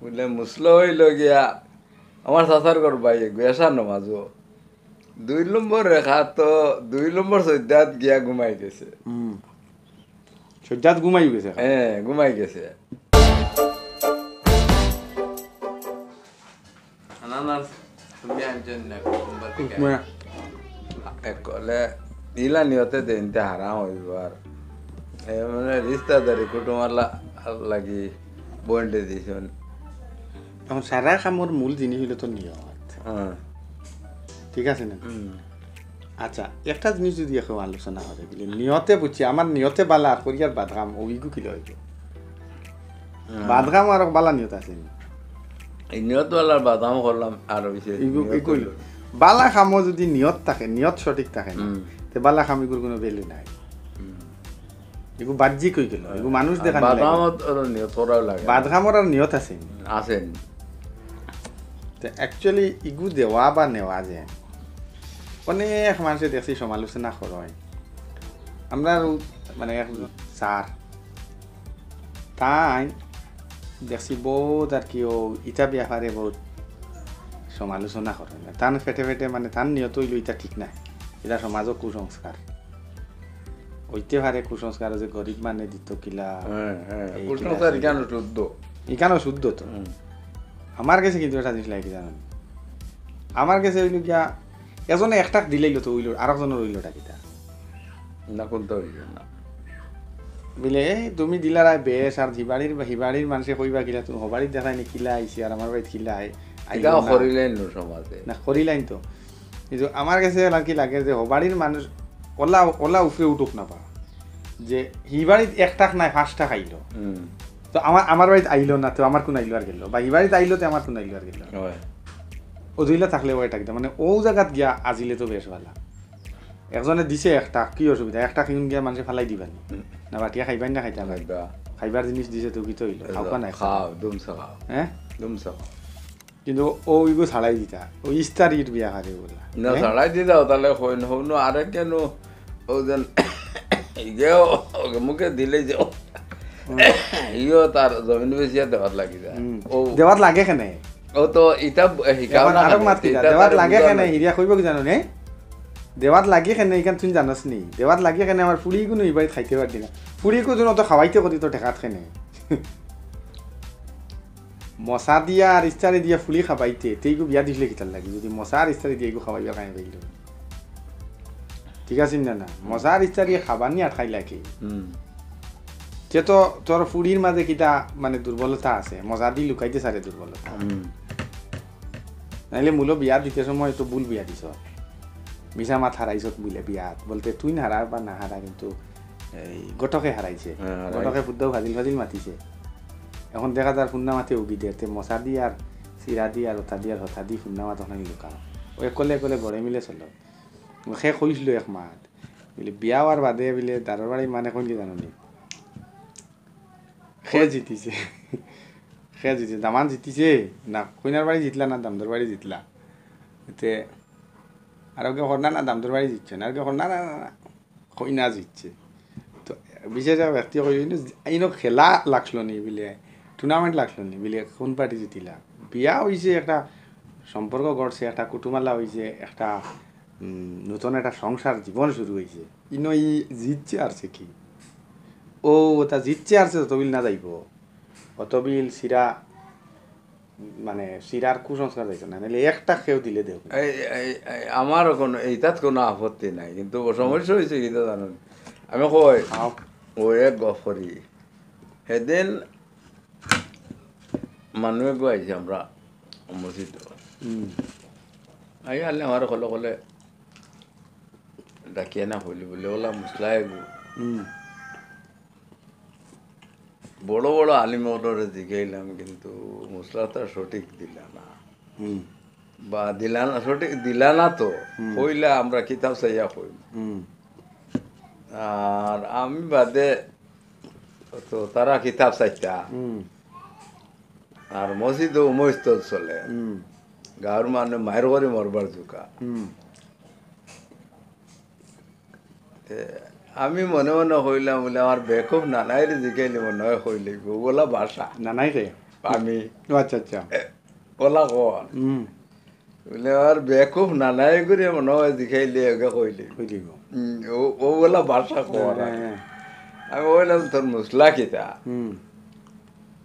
বুঝলে মুসলো হইল গিয়া আমার চাচার ঘর ভাই গেছা নমাজ দুই নম্বর রেখা তো দুই নম্বর সৈদ্যাত গিয়া ঘুমাই গেছে সৈদ্যাত ঘুমাই গেছে হ্যাঁ ঘুমাই গেছে কলে দিলা নিয়তে দেনতে হারা হইব আর মানে রিস্তাদারি কুটুমার লাগি বন্ডে দিছেন এখন সারা কামর মূল জিনিস হইলো তো নিয়ত হ্যাঁ। ঠিক আছে না আচ্ছা একটা জিনিস যদি এখন আলোচনা হবে বলি নিয়তে বুঝছি আমার নিয়তে বালা আর করিয়ার বাদগাম ওইগু কিলো হইব হ্যাঁ। বাদগাম আর বালা নিয়ত আছে এই নিয়ত বালার বাদগাম করলাম আর বালা খামো যদি নিয়ত থাকে নিয়ত সঠিক থাকে তে বালা খামিগুর কোনো ভ্যালু নাই এগু বাহ্যিক হয়ে গেল এগু মানুষ দেখা বাদগামত নিয়ত করাও লাগে বাদগামর আর নিয়ত আছে আছে তো অ্যাকচুয়ালি ইগু দেওয়া বা নেওয়া যে অনেক মানুষের দেখছি সমালোচনা করয় আমরা মানে স্যার তাই দেখছি বহুত আর কি ও ইটা ব্যাপারে বহুত সমালোচনা করে মানে না তান ফেটে ফেটে মানে তান নিয়ত ইটা ঠিক নাই এটা সমাজও কুসংস্কার হইতে পারে কুসংস্কার যে গরিব মানে দিত কিলা ইকানো শুদ্ধ তো আমার কাছে কিন্তু এটা জিনিস লাগে জানেন আমার কাছে ওইলো গিয়া এজনে একটাক দিলেইলো তো ওইলো আর একজনের ওইলোটা কিতা না করতে হইল না বুঝলে তুমি দিলারা বেশ আর হিবাড়ির হিবাড়ির মানুষে কইবা কিলা তুমি হবাড়ির দেখাই নি কিলা আইছি আর আমার বাড়ি কিলা আই করিলেন না তো কিন্তু আমার কাছে কি লাগে যে হবাড়ির মানুষ ওলা ওলা উফরে উঠুক না পা যে হিবাড়িত একটাক নাই পাঁচটা খাইলো তো আমার আমার বাড়িতে আইলো না তো আমার কোন আইলো আর গেল বা ই বাড়িতে আইলো তো আমার কোন আইলো আর গেল ও জইলা থাকলে ওই টাকা মানে ও জায়গাত গিয়া আজিলে তো বেশ ভালো একজনে দিছে একটা কি অসুবিধা একটা কিন গিয়া মানুষে ফালাই দিবা না বাটিয়া খাইবাই না খাইতে খাইবার জিনিস দিছে তো কি তো হইলো নাই খাও দম খাও হ্যাঁ দম খাও কিন্তু ও ইগো ছাড়াই দিতা ও ইস্তার ইট বিয়া হারে বলা না ছাড়াই দিতা তাহলে হইন হইন আরে কেন ও যেন মুখে দিলে যে ইও তাৰ দেৱাত লাগি যায় দেৱাত লাগে কেনে অ তো ইতা শিকাব দেৱাত লাগে কেনে হিৰিয়া কৰিব জাননে দেৱাত লাগে কেনে এইখান তুমি জানাছ নি দেৱাত লাগে কেনে আমাৰ ফুৰি কোনো ইবাৰ খাইতে পাৰ দিনা ফুৰিকো যোন তো খাৱাইতে কৰি তো ঢেকাত কেনে মশা দিয়া আর ইস্তারে দিয়া ফুলি খাবাইতে তেইগু বিয়া দিলে কিতাল লাগে যদি মশা আর ইস্তারে দিয়ে খাবাইবা কাহিনী লাগিল ঠিক আছে না না মশা আর ইস্তারে খাবানি আর খাই লাগে যে তো তোর ফুড়ির মাঝে কিটা মানে দুর্বলতা আছে মজা দি লুকাইতে সারে দুর্বলতা নাইলে মূল বিয়া দিতে সময় তো বুল বিয়া দিছ মিছা মাত হারাইছত বুলে বিয়াত বলতে তুই হারা বা না হারা কিন্তু এই গটকে হারাইছে গটকে ফুদ্দ ভাজিল ভাজিল মাতিছে এখন দেখা যার ফুন্না মাতে উগি দে মশা দি আর চিরা দি আর ওঠা দি আর হতা দি ফুন্না মাত ওখানে লুকাও ও একলে একলে গড়ে মিলে চল শেষ কৈছিলোঁ এক মাত বোলে বিয়াও হোৱাৰ বাদে বোলে দাৰৰ বাৰী মানে কোন কি জানো সে জিতিছে খে জিতিছে দামান জিতিছে না কইনার বাড়ি জিতলা না দামদর বাড়ি জিতলা এতে আর কেউ হরনা না দামদর বাড়ি জিতছে না আর কেউ হরনা না কইনা জিতছে তো বিশেষ ব্যক্তি কইনো আইনো খেলা লাগলো নি বিলে টুর্নামেন্ট লাগলো নি বিলে কোন পার্টি জিতিলা বিয়া হয়েছে একটা সম্পর্ক গড়ছে একটা কুটুমালা হয়েছে একটা নতুন একটা সংসার জীবন শুরু হয়েছে ইনো ই জিতছে আর সে কি ও ওটা জিতছে আসছে ততবিল না যাইব অতবিল সিরা মানে সিরার কুসংস্কার যাইছে না নাহলে একটা খেয়েও দিলে দেব আমার কোনো এইটাত কোনো আপত্তি নাই কিন্তু সমস্যা হয়েছে কিন্তু জানো আমি কই এক গফরি সেদিন মানুহে গো আহিছে আমরা মসজিদ আই আনলে আমার কলে কলে ডাকিয়ে না হইলি বলে ওলা মশলা গল বড় বড় আলিমর জিগাইলাম কিন্তু মশলাটা সঠিক দিলা না বা দিলা না সঠিক দিলা না তো হইলা আমরা কিতাব সাইয়া হইল আর আমি বাদে তো তারা কিতাব চাইতা আর মসজিদ উমস্তল চলে গাঁর মানে মায়ের করে মরবার জোকা আমি মনে মনে হইলাম বলে আমার বেকুব নানাই জিকাইলি মনে হয় হইলি ওগুলা ভাষা নানাই রে আমি আচ্ছা আচ্ছা কলা কন বলে আমার বেকুব নানাই করে মনে হয় জিকাইলি ওকে হইলি হইলি ওগুলা ভাষা কন হ্যাঁ, হ্যাঁ। আমি বললাম তোর মুসলা কিতা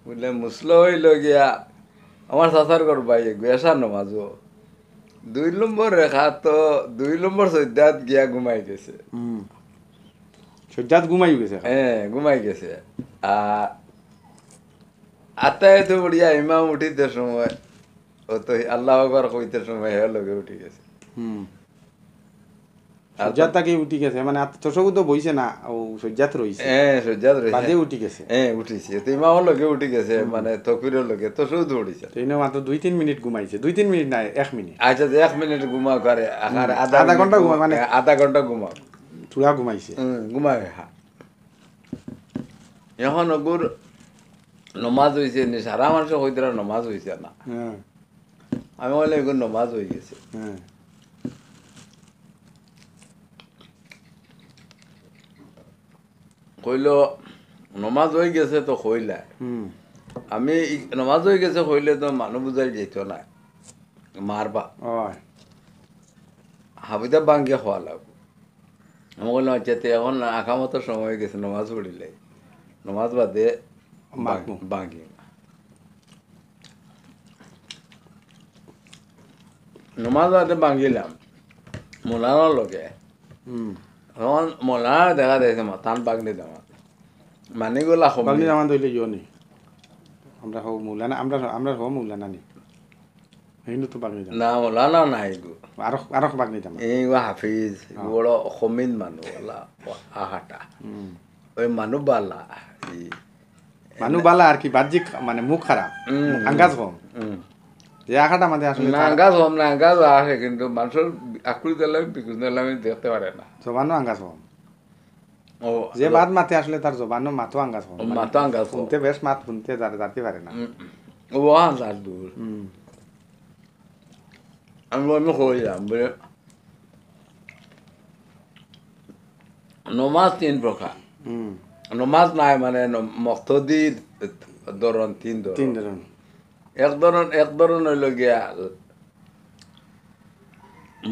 বলে মুসলা হইল গিয়া আমার চাচার ঘর ভাই গেছা নমাজও দুই নম্বর রেখা তো দুই নম্বর চৈদ্যাত গিয়া ঘুমাই গেছে সূর্যাত ঘুমাই গেছে হ্যাঁ ঘুমাই গেছে আর আত্মায় তো বড়িয়া ইমাম উঠিতে সময় ও তো আল্লাহ আকবর কইতে সময় হ্যাঁ লোকে উঠে গেছে হুম সূর্যাতটা কি উঠে গেছে মানে তোষকু তো বইছে না ও সূর্যাত রইছে হ্যাঁ সূর্যাত রইছে বাদে উঠি গেছে হ্যাঁ উঠিছে তো ইমাম লোকে উঠে গেছে মানে তকবিরের লোকে তো তো উঠিছে তো ইনে মাত্র দুই তিন মিনিট ঘুমাইছে দুই তিন মিনিট না এক মিনিট আচ্ছা এক মিনিট ঘুমাও করে আধা ঘন্টা ঘুমা মানে আধা ঘন্টা ঘুমাও চূড়া ঘুমাইছে ঘুমাই এখন ওগুর নমাজ হয়েছে সারা মানুষের হয়ে তারা নমাজ হয়েছে না আমি বলে এগুলো নমাজ হয়ে গেছে কইল নমাজ হয়ে গেছে তো কইলা আমি নমাজ হয়ে গেছে কইলে তো মানুষ বুঝাই যেত না মারবা হাবিদা বাঙ্গে খাওয়া লাগবে আমি বললাম যেতে এখন আঁকামতো সময় গেছে নমাজ পড়িলে নমাজ বাদে বাঁকি নমাজ বাদে বাঁকিলাম মোলানোর লোকে এখন মোলা দেখা যাইছে মাথান বাগনি দামাত মানি গলা বাগনি দামাত ধরলে জিও নি আমরা হো মৌলানা আমরা আমরা হো মৌলানা নি হিন্দুতো বাক নিজাম না ওলানা নাই গো আৰস আৰস বাক নিজাম এই হাফিজ বৰ অসমীয়া মানুহ ওলা ওই মানুহ বালা মানুহ বালা আর কি বাহ্যিক মানে মুখ খারাপ আঙ্গাজ কম যে আঁকাটা আমাদের আসলে না আঙ্গাজ কম না আঙ্গাজ আসে কিন্তু মানুষের আকৃতি আমি বিকৃতি আমি দেখতে পারে না জবানও আঙ্গাজ কম যে বাদ মাতে আসলে তার জবানো মাতো আঙ্গাজ কম মাতো আঙ্গাজ শুনতে বেশ মাত শুনতে যাতে পারে না ও আঙ্গাজ দূর আমি বমি করিলাম বলে নমাজ তিন প্রকার নমাজ নাই মানে মক্তদি ধরন তিন তিন ধরন এক ধরন এক ধরন হইল গিয়া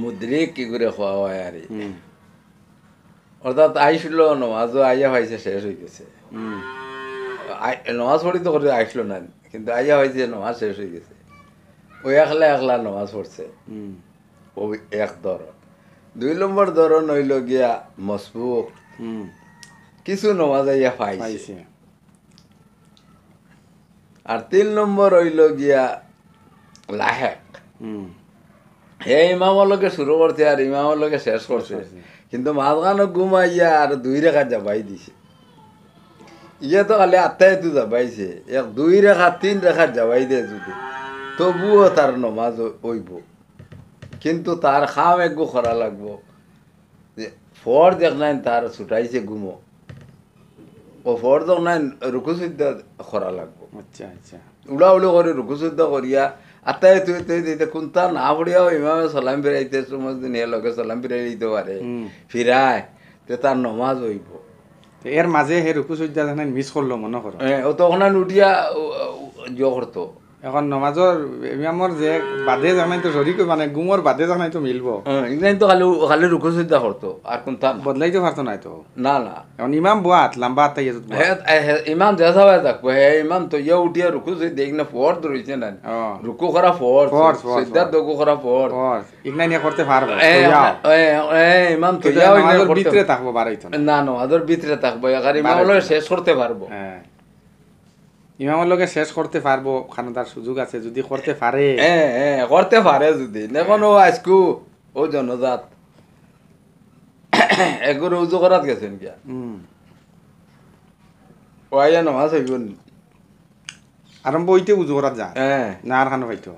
মুদ্রিক কি করে খোয়া হয় আর অর্থাৎ আইসলো নমাজও আইয়া হয়েছে শেষ হয়ে গেছে নমাজ পড়ি তো করে আইসলো না কিন্তু আইয়া হয়েছে নমাজ শেষ হয়ে গেছে ওই একলা একলা নামাজ পড়ছে ওই এক ধরন দুই নম্বর ধরন হইল গিয়া মসবুক কিছু নামাজ আইয়া পাইছে আর তিন নম্বর হইল গিয়া লাহেক হে ইমামলকে শুরু করছে আর ইমামলকে শেষ করছে কিন্তু মাঝখানে ঘুমাইয়া আর দুই রেখা যাবাই দিছে ইয়ে তো খালি আত্মায় তো যাবাইছে এক দুই রেখা তিন রেখা যাবাই দিয়ে যদি তবুও তার নমাজ হইব কিন্তু তার খাম একগু করা লাগবো যে ফর দেখলেন তার ছুটাইছে গুমো ও ফর নাই রুকুসুদ্ধ করা লাগব আচ্ছা আচ্ছা উলা উলি করে রুকুসুদ্ধ করিয়া আতাই তুই তুই দিতে কোনটা না পড়িয়াও ইমামে সালাম ফিরাইতে সমস্ত নিয়ে লগে সালাম ফিরাই দিতে পারে ফিরায় তে তার নমাজ হইব এর মাঝে সেই রুকুসুদ্ধ মিস করলো মনে করো ও তখন উঠিয়া জ করতো এখন নমাজৰ ইমামৰ যে বাদে জামাই তো জৰি মানে গুমৰ বাদে জামাই তো মিলব ইমান তো খালি খালি ৰুকু চিন্তা কৰতো আৰু কোনটা বদলাই তো পাৰতো নাইতো না না এখন ইমাম বোৱাত লাম্বা আটাই ইয়াত ইমাম যে চাবাই থাকব হে ইমাম তো ইয়া উঠিয়া ৰুকু চৈ দেখ না ফৰ ধৰিছে না ৰুকু কৰা ফৰ ফৰ সিদ্ধাৰ দগু কৰা ফৰ ইগনা নিয়া করতে পারবো এ ইমাম তো ইয়া ভিতরে থাকবো বারাইতো না না আদর ভিতরে থাকবো আর ইমাম শেষ করতে পারবো হ্যাঁ ইমামের শেষ করতে পারবো কারণ তার সুযোগ আছে যদি করতে পারে হ্যাঁ হ্যাঁ করতে পারে যদি ও ও জনজাত উজু করাত গেছেন কিয়া ও আইয়া নমাজ আরম্ভ হইতে উজু করাত হ্যাঁ না খানো পাইতো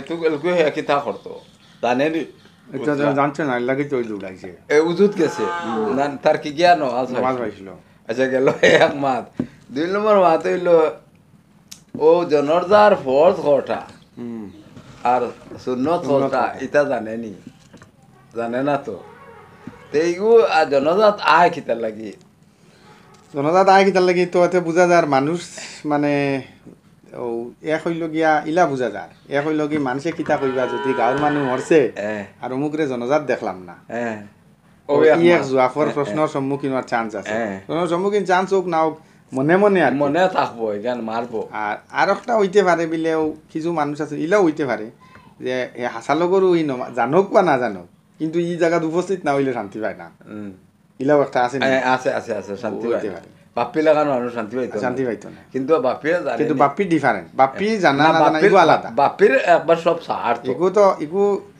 এটুক এলকু হে কিতা করতো জানেন জানছে না লাগে তো উজু এ উজুত গেছে তার কি গিয়া নমাজ নমাজ পাইছিল আচ্ছা গেল এক মাত দুই নম্বর মাত হইল ও জনরদার ফর্জ কটা আর সুন্নত কটা এটা জানে নি জানে না তো তেইগু আর জনজাত আয় খিতার লাগি জনজাত আয় খিতার লাগি তো এতে বুঝা যার মানুষ মানে ও এক হইল গিয়া ইলা বুঝা যার এক হইল কি মানুষে কিতা কইবা যদি গাঁৱৰ মানুহ মরছে আৰু মোকৰে জনজাত দেখলাম না ইয়াক জোৱাফৰ প্ৰশ্নৰ সন্মুখীন চান্স আছে সন্মুখীন চান্স হোক নাওক মনে মনে আর মনে থাকবো এখান মারবো আর আর একটা হইতে পারে বিলেও কিছু মানুষ আছে ইলাও হইতে পারে যে হাসালগরও ই জানক বা না জানক কিন্তু ই জায়গাত উপস্থিত না হইলে শান্তি পায় না ইলাও একটা আছে আছে আছে আছে শান্তি হইতে পারে বাপ্পি লাগানো মানুষ শান্তি পাইতো শান্তি পাইতো না কিন্তু বাপ্পি জানে কিন্তু বাপ্পি ডিফারেন্ট বাপ্পি জানা না জানা আলাদা বাপ্পির একবার সব সার ইগো তো ইগো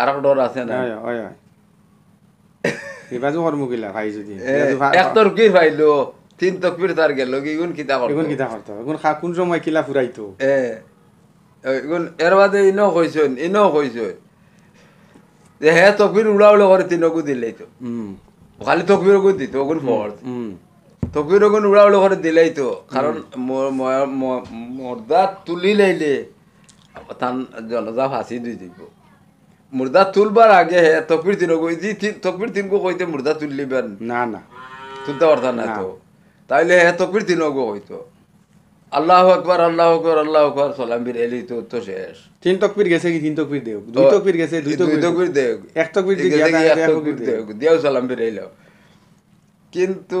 আর ডর আছে না ইবাজু হর মুগিলা ভাই যদি এক তরকির ভাইলো তিন তকবির তার গেল ইগুন কিতা করতো ইগুন কিতা করতো ইগুন খা কোন সময় কিলা ফুরাইতো এ ইগুন এর বাদে ইনো কইছন ইনো কইছন যে হে তকবির উড়া উড়া করে তিনকু দিলেই তো খালি তকবির গুণ দিত ওগুন ফর্ত তকবির ওগুন উড়া উড়া করে দিলেই তো কারণ মর্দা তুলি লাইলে তান জলজা ফাঁসি দিয়ে দিব মুর্দা তুলবার আগে তকবির তিন তকবির কইতে মুর্দা তুললিবেন না না তুলতে পারতাম না তো তাইলে তকবির আল্লাহ আকবর আল্লাহ আকবর আল্লাহ আকবর এলি তো তো শেষ তিন তকবির গেছে কি তিন তকবির দেও দুই তকবির গেছে দুই তকবির দেও এক তকবির দিয়ে দেও সালামির এলো কিন্তু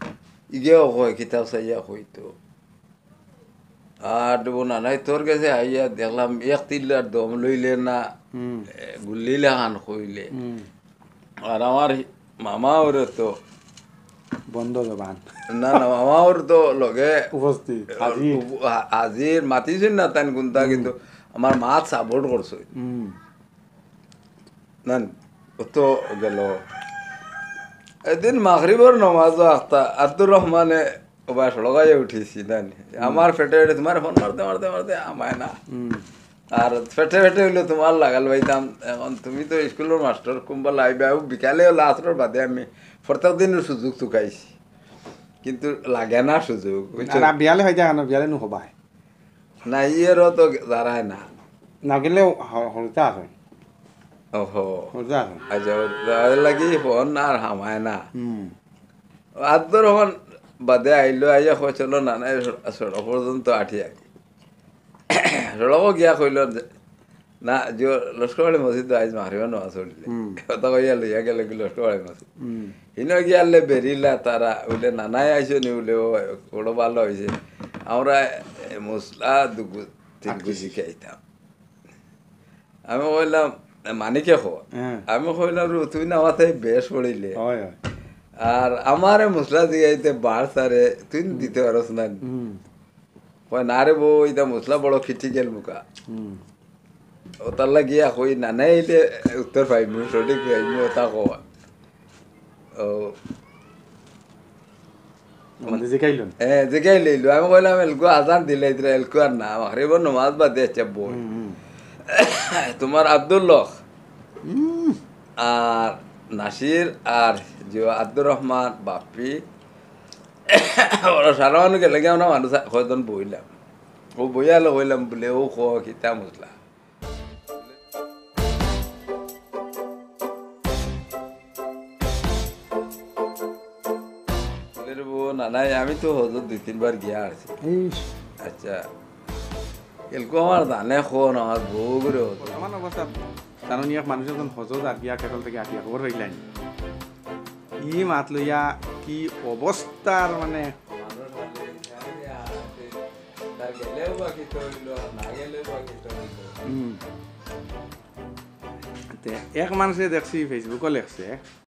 ইগেও কয় কিতাব চাইয়া হইতো আর দেবো না নাই তোর কাছে আইয়া দেখলাম এক তিল্লার দম লইলে না গুল্লিলে হান হইলে আর আমার মামা ওর তো বন্ধ জবান না না মামা ওর তো লগে উপস্থিত হাজির মাতিছিল না তান কোনটা কিন্তু আমার মাছ সাপোর্ট করছে না তো গেল এদিন মাগরিবর নমাজ আখতা আব্দুর রহমানে বাস লগাইয়া উঠিছি জানি আমার ফেটে ফেটে তোমার ফোন মারতে মারতে মারতে আমায় না আর ফেটে ফেটে হইলে তোমার লাগাল ভাইতাম এখন তুমি তো স্কুলের মাস্টার কুম্বা লাইবে বিকালে লাস্টর বাদে আমি প্রত্যেক দিন সুযোগ চুকাইছি কিন্তু লাগে না সুযোগ বিয়ালে হয়ে যায় না বিয়ালে নহবাই না ইয়েরও তো দাঁড়ায় না না গেলে হরতা হয় ఓహో আচ্ছা, লাগি হন আর হামায় না আদর হন বাদে আইলো আইয়া কইছিল না নাই সড়ক আঠি আঠিয়া সড়ক গিয়া কইল না যে লস্করবাড়ি মসজিদ আইজ মারিব না চলিলে কথা কইয়া লইয়া গেলে কি লস্করবাড়ি মসজিদ হিনো গিয়ালে বেরিলা তারা বলে নানাই আইসো নি বলে বড় ভালো হয়েছে আমরা মশলা দুগু তিনগু শিখাইতাম আমি বললাম মানিকে হো হ্যাঁ। আমি কইলাম তুই না আমার বেশ পড়িলে আর আমারে মশলা দিয়াইতে বার সারে তুই দিতে পারস না কয় না রে বই এটা মশলা বড় খিচি গেল মুকা ও তার লাগিয়া কই না না এইলে উত্তর পাইমু সঠিক পাইমু ওটা কওয়া ও জিকাই লইলো আমি কইলাম এলকু আজান দিলে এলকু আর না আমার নমাজ বাদ দিয়েছে বই তোমার আব্দুল্লহ আর নাসির আর যে আব্দুর রহমান বাপি ওরা সারা মানুষ গেলে কেমন মানুষ হয়তো বইলাম ও বইয়ালো হইলাম বলে ও খিতা মশলা নানাই আমি তো হজর দুই তিনবার গিয়া আছি আচ্ছা El cobar da ne khona ar bogro. Tamana bosa. Tanu niya manusha tan hozo da kiya kethol thake kiya khobor hoilen. Ee matlo ya ki obostar mane এক মানুষে দেখছি ফেসবুকও লেখছে